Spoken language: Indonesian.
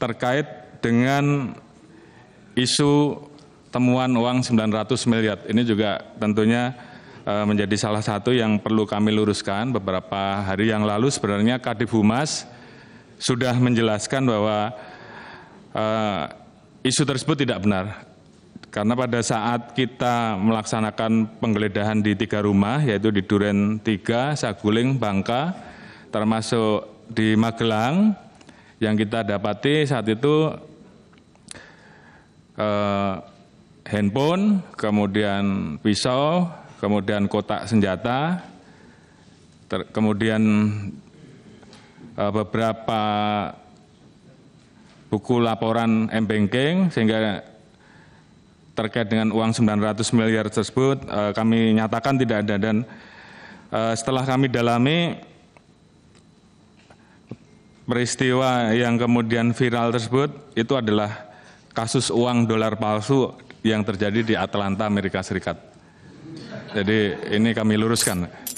terkait dengan isu temuan uang 900 miliar. Ini juga tentunya eh, menjadi salah satu yang perlu kami luruskan. Beberapa hari yang lalu sebenarnya Kadif Humas sudah menjelaskan bahwa uh, isu tersebut tidak benar. Karena pada saat kita melaksanakan penggeledahan di tiga rumah, yaitu di Duren Tiga, Saguling, Bangka, termasuk di Magelang, yang kita dapati saat itu eh, handphone, kemudian pisau, kemudian kotak senjata, ter, kemudian eh, beberapa buku laporan M-Banking sehingga terkait dengan uang 900 miliar tersebut eh, kami nyatakan tidak ada dan eh, setelah kami dalami peristiwa yang kemudian viral tersebut itu adalah kasus uang dolar palsu yang terjadi di Atlanta, Amerika Serikat. Jadi ini kami luruskan.